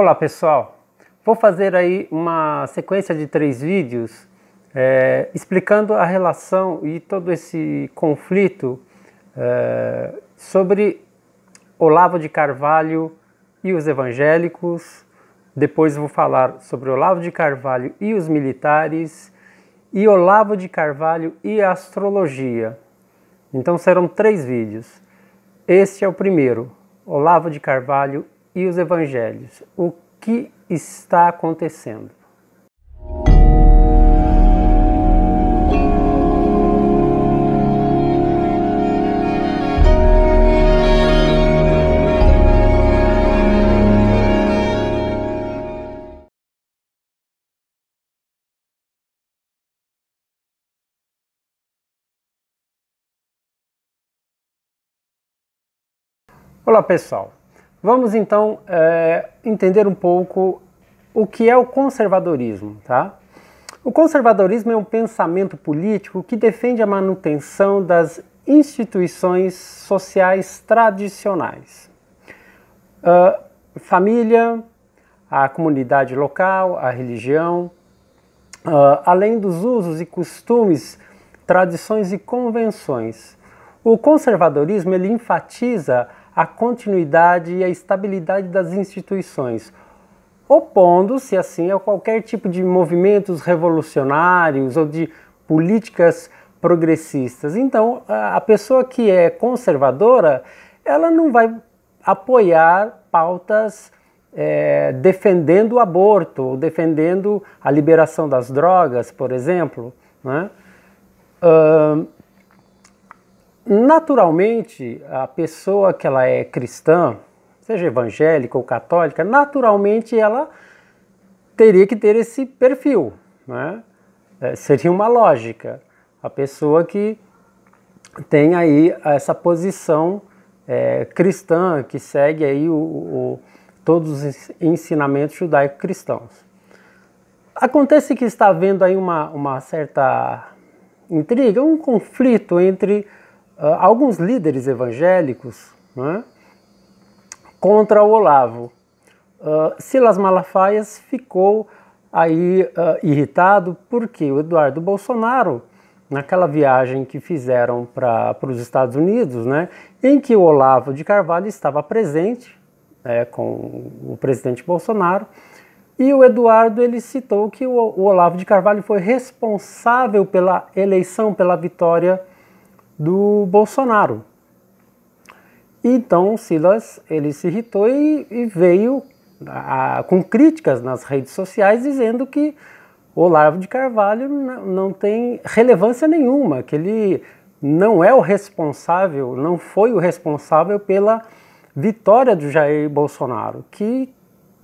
Olá pessoal, vou fazer aí uma sequência de três vídeos é, explicando a relação e todo esse conflito é, sobre Olavo de Carvalho e os evangélicos, depois vou falar sobre Olavo de Carvalho e os militares, e Olavo de Carvalho e a astrologia. Então serão três vídeos. Este é o primeiro, Olavo de Carvalho e os evangelhos. O que está acontecendo? Olá pessoal, Vamos então é, entender um pouco o que é o conservadorismo, tá? O conservadorismo é um pensamento político que defende a manutenção das instituições sociais tradicionais. Uh, família, a comunidade local, a religião, uh, além dos usos e costumes, tradições e convenções. O conservadorismo ele enfatiza a continuidade e a estabilidade das instituições, opondo-se assim a qualquer tipo de movimentos revolucionários ou de políticas progressistas. Então, a pessoa que é conservadora, ela não vai apoiar pautas é, defendendo o aborto ou defendendo a liberação das drogas, por exemplo. Né? Uh, naturalmente, a pessoa que ela é cristã, seja evangélica ou católica, naturalmente ela teria que ter esse perfil, né? É, seria uma lógica. A pessoa que tem aí essa posição é, cristã, que segue aí o, o, todos os ensinamentos judaico-cristãos. Acontece que está havendo aí uma, uma certa intriga, um conflito entre ah, alguns líderes evangélicos né, contra o Olavo. Uh, Silas Malafaias ficou aí uh, irritado porque o Eduardo Bolsonaro, naquela viagem que fizeram para os Estados Unidos, né, em que o Olavo de Carvalho estava presente né, com o presidente Bolsonaro, e o Eduardo ele citou que o, o Olavo de Carvalho foi responsável pela eleição, pela vitória do Bolsonaro. Então Silas ele se irritou e, e veio a, com críticas nas redes sociais dizendo que Olavo de Carvalho não tem relevância nenhuma, que ele não é o responsável, não foi o responsável pela vitória do Jair Bolsonaro, que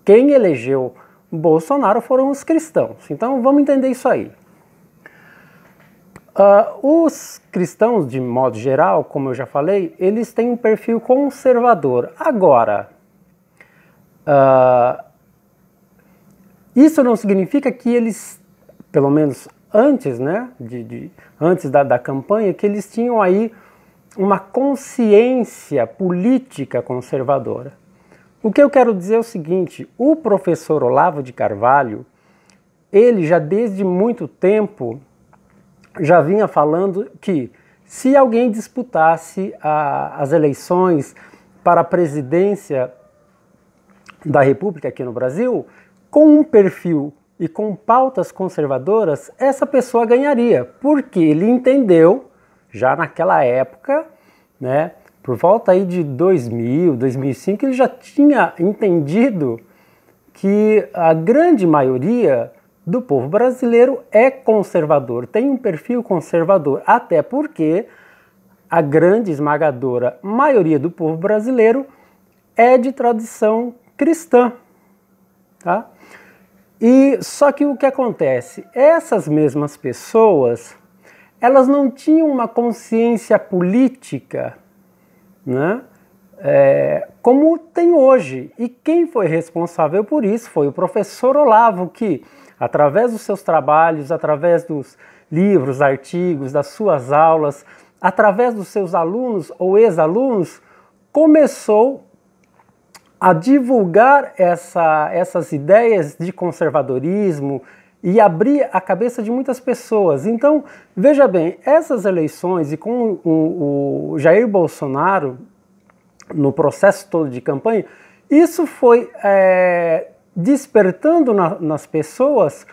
quem elegeu Bolsonaro foram os cristãos. Então vamos entender isso aí. Uh, os cristãos, de modo geral, como eu já falei, eles têm um perfil conservador. Agora, uh, isso não significa que eles, pelo menos antes, né, de, de antes da, da campanha, que eles tinham aí uma consciência política conservadora. O que eu quero dizer é o seguinte: o professor Olavo de Carvalho, ele já desde muito tempo já vinha falando que se alguém disputasse a, as eleições para a presidência da República aqui no Brasil, com um perfil e com pautas conservadoras, essa pessoa ganharia, porque ele entendeu, já naquela época, né, por volta aí de 2000, 2005, ele já tinha entendido que a grande maioria do povo brasileiro é conservador, tem um perfil conservador, até porque a grande esmagadora maioria do povo brasileiro é de tradição cristã. Tá? E só que o que acontece? Essas mesmas pessoas, elas não tinham uma consciência política, né? é, como tem hoje. E quem foi responsável por isso foi o professor Olavo, que, através dos seus trabalhos, através dos livros, artigos, das suas aulas, através dos seus alunos ou ex-alunos, começou a divulgar essa, essas ideias de conservadorismo e abrir a cabeça de muitas pessoas. Então, veja bem, essas eleições e com o, o Jair Bolsonaro no processo todo de campanha, isso foi é, despertando na, nas pessoas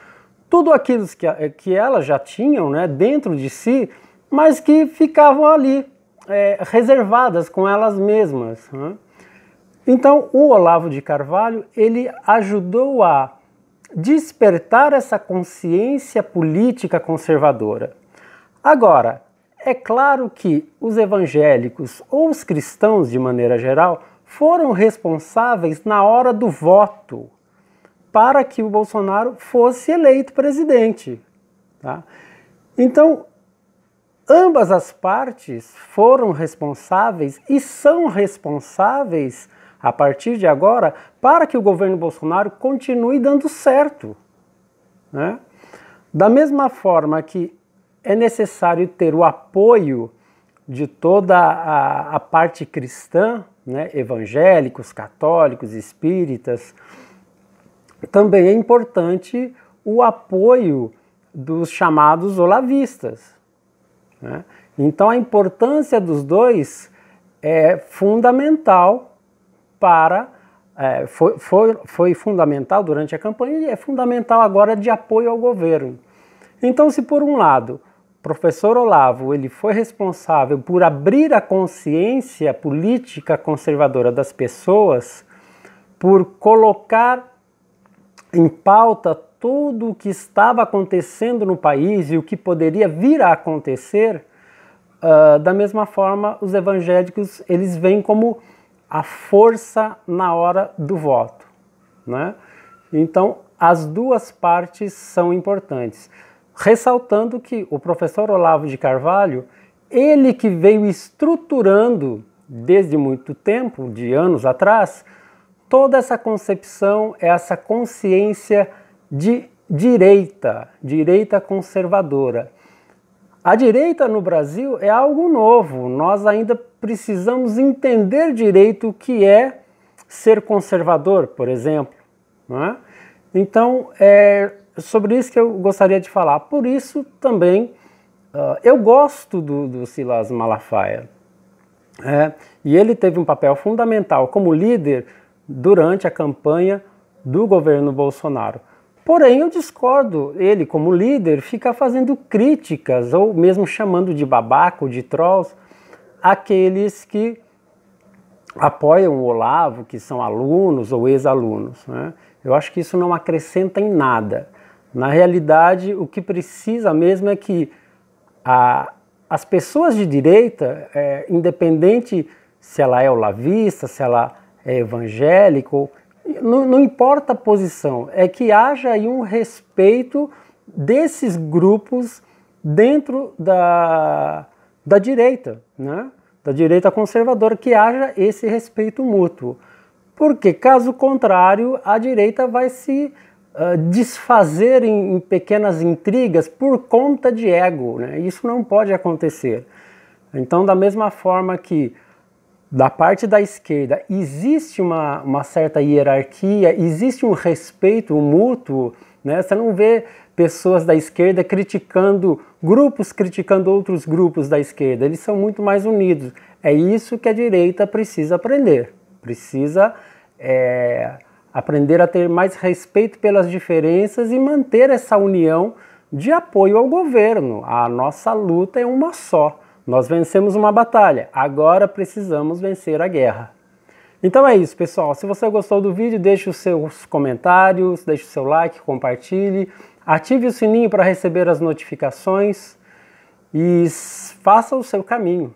tudo aquilo que, é, que elas já tinham né, dentro de si, mas que ficavam ali, é, reservadas com elas mesmas. Né? Então, o Olavo de Carvalho, ele ajudou a despertar essa consciência política conservadora. Agora, é claro que os evangélicos ou os cristãos, de maneira geral, foram responsáveis na hora do voto para que o Bolsonaro fosse eleito presidente. Tá? Então, ambas as partes foram responsáveis e são responsáveis a partir de agora para que o governo Bolsonaro continue dando certo. Né? Da mesma forma que é necessário ter o apoio de toda a, a parte cristã, né, evangélicos, católicos, espíritas. Também é importante o apoio dos chamados olavistas. Né? Então, a importância dos dois é fundamental para. É, foi, foi, foi fundamental durante a campanha e é fundamental agora de apoio ao governo. Então, se por um lado professor Olavo ele foi responsável por abrir a consciência política conservadora das pessoas, por colocar em pauta tudo o que estava acontecendo no país e o que poderia vir a acontecer, uh, da mesma forma os evangélicos eles vêm como a força na hora do voto, né? Então as duas partes são importantes ressaltando que o professor Olavo de Carvalho, ele que veio estruturando desde muito tempo, de anos atrás, toda essa concepção, essa consciência de direita, direita conservadora. A direita no Brasil é algo novo. Nós ainda precisamos entender direito o que é ser conservador, por exemplo. É? Então, é, sobre isso que eu gostaria de falar. Por isso também uh, eu gosto do, do Silas Malafaia. É, e ele teve um papel fundamental como líder durante a campanha do governo Bolsonaro. Porém, eu discordo. Ele, como líder, fica fazendo críticas ou mesmo chamando de babaco, de trolls, aqueles que apoiam o Olavo, que são alunos ou ex-alunos. Né? Eu acho que isso não acrescenta em nada. Na realidade, o que precisa mesmo é que a, as pessoas de direita, é, independente se ela é olavista, se ela é evangélico, não, não importa a posição, é que haja aí um respeito desses grupos dentro da, da direita, né? da direita conservadora, que haja esse respeito mútuo. Porque, caso contrário, a direita vai se ah, desfazer em, em, pequenas intrigas por conta de ego. Né? Isso não pode acontecer. Então, da mesma forma que da parte da esquerda existe uma, uma certa hierarquia, existe um respeito mútuo, né? você não vê pessoas da esquerda criticando grupos, criticando outros grupos da esquerda, eles são muito mais unidos. É isso que a direita precisa aprender, precisa. É aprender a ter mais respeito pelas diferenças e manter essa união de apoio ao governo. A nossa luta é uma só. Nós vencemos uma batalha, agora precisamos vencer a guerra. Então é isso, pessoal. Se você gostou do vídeo, deixe os seus comentários, deixe o seu like, compartilhe, ative o sininho para receber as notificações e faça o seu caminho.